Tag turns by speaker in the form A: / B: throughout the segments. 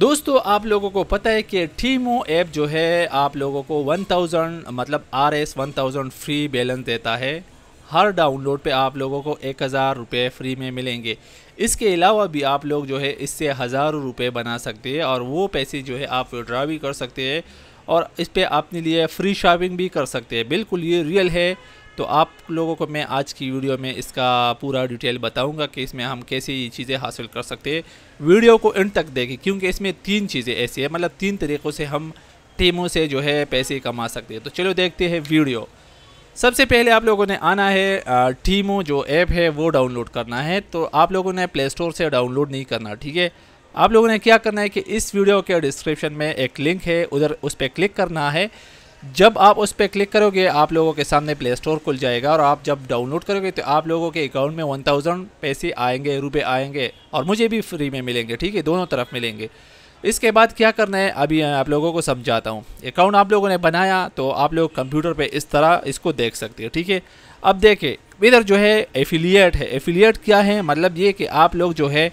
A: दोस्तों आप लोगों को पता है कि टीमो ऐप जो है आप लोगों को 1000 मतलब R S one free balance देता है हर डाउनलोड पे आप लोगों को एक हज़ार रुपये फ्री में मिलेंगे इसके अलावा भी आप लोग जो है इससे हज़ारों रुपये बना सकते हैं और वो पैसे जो है आप विड्रा भी कर सकते हैं और इस पर अपने लिए फ़्री शॉपिंग भी कर सकते हैं बिल्कुल ये रियल है तो आप लोगों को मैं आज की वीडियो में इसका पूरा डिटेल बताऊंगा कि इसमें हम कैसे ये चीज़ें हासिल कर सकते हैं वीडियो को एंड तक देखें क्योंकि इसमें तीन चीज़ें ऐसी हैं मतलब तीन तरीक़ों से हम टीमों से जो है पैसे कमा सकते हैं तो चलो देखते हैं वीडियो सबसे पहले आप लोगों ने आना है टीमो जो ऐप है वो डाउनलोड करना है तो आप लोगों ने प्ले स्टोर से डाउनलोड नहीं करना ठीक है आप लोगों ने क्या करना है कि इस वीडियो के डिस्क्रिप्शन में एक लिंक है उधर उस पर क्लिक करना है जब आप उस पर क्लिक करोगे आप लोगों के सामने प्ले स्टोर खुल जाएगा और आप जब डाउनलोड करोगे तो आप लोगों के अकाउंट में वन थाउजेंड पैसे आएंगे रुपए आएंगे और मुझे भी फ्री में मिलेंगे ठीक है दोनों तरफ मिलेंगे इसके बाद क्या करना है अभी आप लोगों को समझाता हूँ अकाउंट आप लोगों ने बनाया तो आप लोग कंप्यूटर पर इस तरह इसको देख सकते हैं ठीक है अब देखें इधर जो है एफिलिएट है एफिलियट क्या है मतलब ये कि आप लोग जो है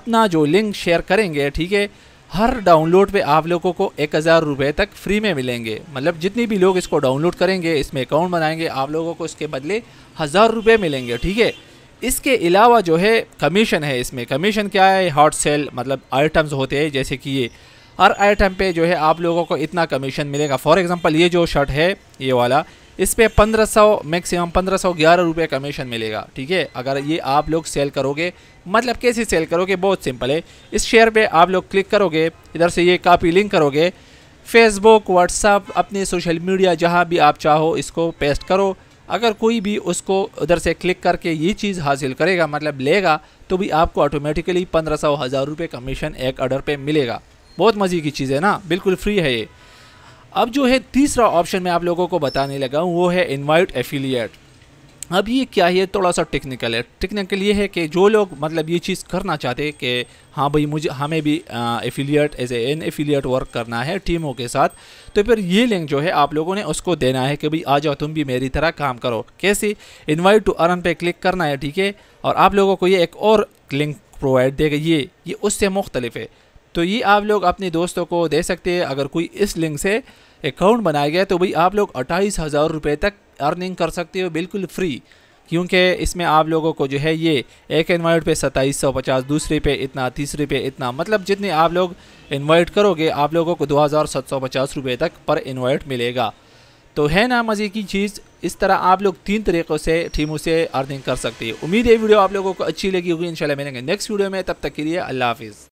A: अपना जो लिंक शेयर करेंगे ठीक है हर डाउनलोड पे आप लोगों को एक हज़ार रुपये तक फ्री में मिलेंगे मतलब जितनी भी लोग इसको डाउनलोड करेंगे इसमें अकाउंट बनाएंगे आप लोगों को इसके बदले हज़ार रुपये मिलेंगे ठीक है इसके अलावा जो है कमीशन है इसमें कमीशन क्या है हॉट सेल मतलब आइटम्स होते हैं जैसे कि ये हर आइटम पे जो है आप लोगों को इतना कमीशन मिलेगा फॉर एग्ज़ाम्पल ये जो शर्ट है ये वाला इस पर पंद्रह सौ मैक्सिमम पंद्रह सौ ग्यारह रुपये कमीशन मिलेगा ठीक है अगर ये आप लोग सेल करोगे मतलब कैसे सेल करोगे बहुत सिंपल है इस शेयर पे आप लोग क्लिक करोगे इधर से ये कापी लिंक करोगे फेसबुक व्हाट्सअप अपने सोशल मीडिया जहाँ भी आप चाहो इसको पेस्ट करो अगर कोई भी उसको उधर से क्लिक करके ये चीज़ हासिल करेगा मतलब लेगा तो भी आपको ऑटोमेटिकली पंद्रह सौ हज़ार रुपये कमीशन एक ऑर्डर पे मिलेगा बहुत मज़े की चीज़ है ना बिल्कुल फ्री है ये अब जो है तीसरा ऑप्शन मैं आप लोगों को बताने लगा हूँ वो है इन्वाइट एफिलियट अब ये क्या है थोड़ा सा टेक्निकल है टेक्निकल ये है कि जो लोग मतलब ये चीज़ करना चाहते हैं कि हाँ भाई मुझे हमें भी affiliate as an affiliate work करना है टीमों के साथ तो फिर ये लिंक जो है आप लोगों ने उसको देना है कि भाई आ जाओ तुम भी मेरी तरह काम करो कैसे इन्वाइट टू अर्न पे क्लिक करना है ठीक है और आप लोगों को ये एक और लिंक प्रोवाइड देगा ये ये उससे मुख्तलिफ है तो ये आप लोग अपने दोस्तों को दे सकते हैं अगर कोई इस लिंक से अकाउंट बनाया गया तो भाई आप लोग अट्ठाईस हज़ार रुपये तक अर्निंग कर सकते हो बिल्कुल फ्री क्योंकि इसमें आप लोगों को जो है ये एक इन्वाइट पे सत्ताईस सौ पचास दूसरे पे इतना तीसरे पे इतना मतलब जितने आप लोग इन्वाइट करोगे आप लोगों को दो हज़ार सात सौ पचास रुपये तक पर इन्वाइट मिलेगा तो है ना मज़े की चीज़ इस तरह आप लोग तीन तरीक़ों से टीमों से अर्निंग कर सकते हैं उम्मीद है वीडियो आप लोगों को अच्छी लगी होगी इंशाल्लाह मिलेंगे नेक्स्ट वीडियो में तब तक के लिए अल्लाह हाफिज़